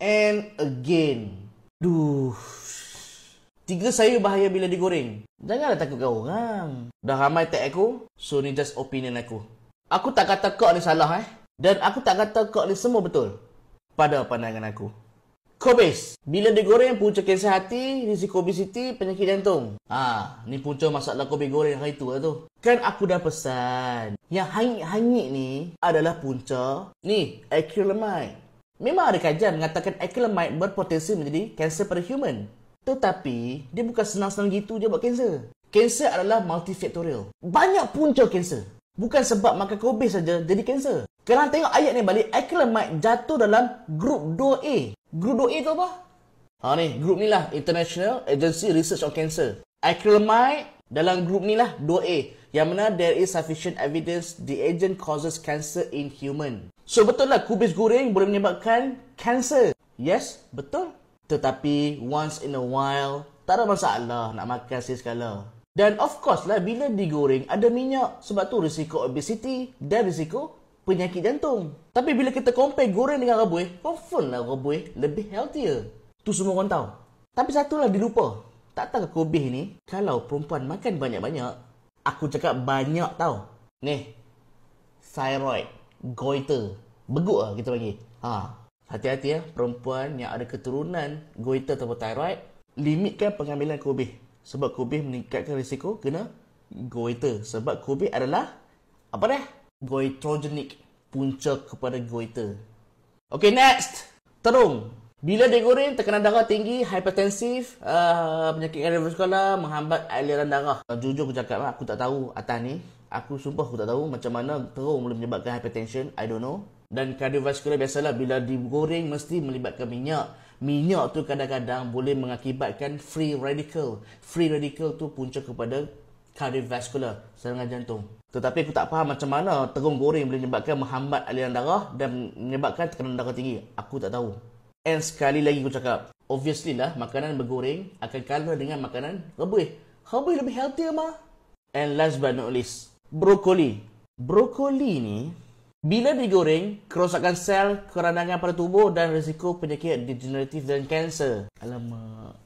and again. Duh. Tiga sayur bahaya bila digoreng. Janganlah kau orang. Dah ramai tag aku. So ni just opinion aku. Aku tak kata kau ni salah eh. Dan aku tak kata kau ni semua betul. Pada pandangan aku. Kobis. Bila digoreng punca kanser hati, risiko obesiti, penyakit jantung. Ah, ni punca masalah kobis goreng hari tu lah tu. Kan aku dah pesan. Yang hangit-hangit ni adalah punca ni. Acrylamide. Memang ada kajian mengatakan acrylamide berpotensi menjadi kanser pada human. Tetapi, dia bukan senang-senang gitu dia buat kanser. Kanser adalah multifaktorial. Banyak punca kanser. Bukan sebab makan kobe saja jadi kanser. Kalau tengok ayat ni balik, acrylamide jatuh dalam grup 2A. Grup 2A tu apa? Ha ni, grup ni lah. International Agency Research on Cancer. Acrylamide dalam grup ni lah, 2A. Yang mana there is sufficient evidence the agent causes cancer in human. So betul lah, kubis goreng boleh menyebabkan cancer. Yes, betul. Tetapi once in a while, tak ada masalah nak makan sekali. Dan of course lah, bila digoreng ada minyak. Sebab tu risiko obesity dan risiko penyakit jantung. Tapi bila kita compare goreng dengan rebuih, confirm lah rebuih lebih healthier. Tu semua orang tahu. Tapi satu lah dilupa. Tak tahu aku bih ni, kalau perempuan makan banyak-banyak, aku cakap banyak tau. Ni, thyroid, goiter, beguk lah kita panggil. Ha. Hati-hati ya, perempuan yang ada keturunan goiter atau thyroid, limitkan pengambilan kubih. Sebab kubih meningkatkan risiko kena goiter. Sebab kubih adalah, apa dah? Goitrogenik punca kepada goiter. Okay, next! Terung, bila degorin tekanan darah tinggi, hipertensif, uh, penyakit yang reverse menghambat aliran darah. Uh, jujur aku cakap, aku tak tahu atas ni. Aku sumpah aku tak tahu macam mana terung boleh menyebabkan hypertension. I don't know. Dan kardiovaskular biasalah bila digoreng mesti melibatkan minyak. Minyak tu kadang-kadang boleh mengakibatkan free radical. Free radical tu punca kepada kardiovaskular serangan jantung. Tetapi aku tak faham macam mana terung goreng boleh menyebabkan menghambat aliran darah dan menyebabkan tekanan darah tinggi. Aku tak tahu. And sekali lagi aku cakap, obviously lah makanan bergoreng akan kalah dengan makanan rebus. Rebus lebih healthy ma. And last but not least, brokoli. Brokoli ni, bila digoreng, kerosakan sel, keradangan pada tubuh dan risiko penyakit degeneratif dan kanser. Alamak.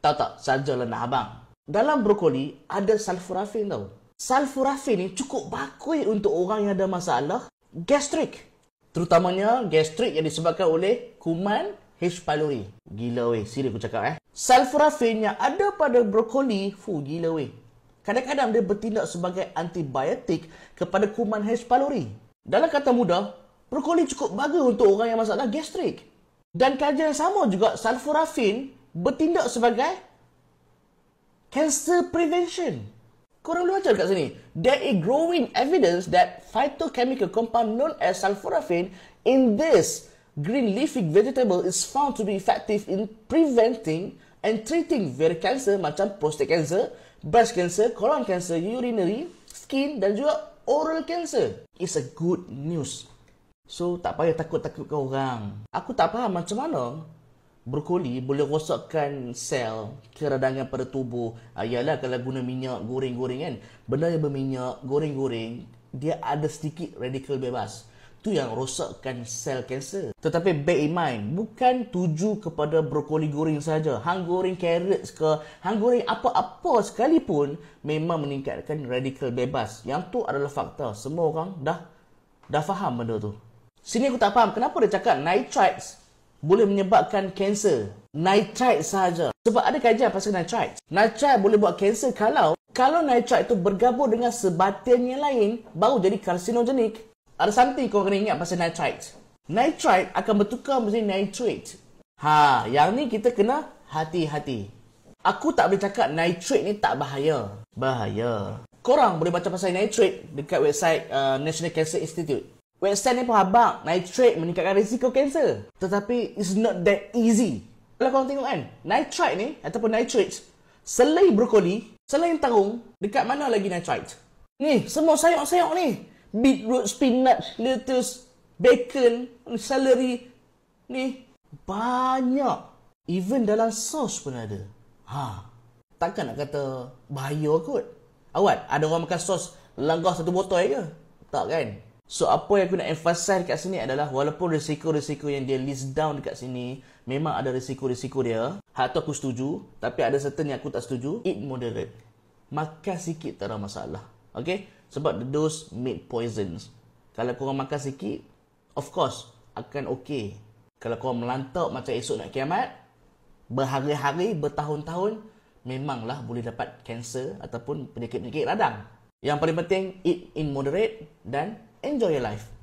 Tahu tak, sajalah nak abang. Dalam brokoli, ada sulforafin tau. Sulforafin ni cukup bagus untuk orang yang ada masalah gastrik. Terutamanya gastrik yang disebabkan oleh kuman H. pylori. Gila weh, serius aku cakap eh. Sulforaphane yang ada pada brokoli, fu gila weh. Kadang-kadang dia bertindak sebagai antibiotik kepada kuman H. pylori. Dalam kata mudah, brokoli cukup bagus untuk orang yang masalah gastrik. Dan kajian yang sama juga, sulforaphane bertindak sebagai cancer prevention. Korang boleh baca dekat sini. There is growing evidence that phytochemical compound known as sulforaphane in this green leafy vegetable is found to be effective in preventing and treating various cancer macam prostate cancer, breast cancer, colon cancer, urinary, skin dan juga oral cancer. It's a good news. So, tak payah takut-takutkan takut orang. Aku tak faham macam mana Brokoli boleh rosakkan sel keradangan pada tubuh. Ayalah ah, kalau guna minyak goreng-goreng kan. Benda yang berminyak goreng-goreng, dia ada sedikit radikal bebas. Tu yang rosakkan sel kanser. Tetapi bear in mind, bukan tuju kepada brokoli goreng saja. Hang goreng carrot ke, hang goreng apa-apa sekalipun memang meningkatkan radikal bebas. Yang tu adalah fakta. Semua orang dah dah faham benda tu. Sini aku tak faham kenapa dia cakap nitrites boleh menyebabkan kanser. Nitrite sahaja. Sebab ada kajian pasal nitrite. Nitrite boleh buat kanser kalau kalau nitrite itu bergabung dengan sebatian yang lain baru jadi karsinogenik. Ada something kau kena ingat pasal nitrite. Nitrite akan bertukar menjadi nitrate. Ha, yang ni kita kena hati-hati. Aku tak boleh cakap nitrate ni tak bahaya. Bahaya. Korang boleh baca pasal nitrate dekat website uh, National Cancer Institute. Website ni pun habang, nitrate meningkatkan risiko kanser. Tetapi, it's not that easy. Kalau korang tengok kan, nitrate ni, ataupun nitrate, selain brokoli, selain tarung, dekat mana lagi nitrite? Ni, semua sayok-sayok ni. Beetroot, spinach, lettuce, bacon, celery, ni. Banyak. Even dalam sos pun ada. Ha. Takkan nak kata bahaya kot. Awak, ada orang makan sos langgah satu botol ke? Tak kan? So apa yang aku nak emphasize kat sini adalah walaupun risiko-risiko yang dia list down dekat sini memang ada risiko-risiko dia. Hak tu aku setuju tapi ada certain yang aku tak setuju. Eat moderate. Makan sikit tak ada masalah. Okay? Sebab the dose made poisons. Kalau korang makan sikit, of course akan okay. Kalau korang melantau macam esok nak kiamat, berhari-hari, bertahun-tahun, memanglah boleh dapat kanser ataupun penyakit-penyakit radang. Yang paling penting, eat in moderate dan enjoy your life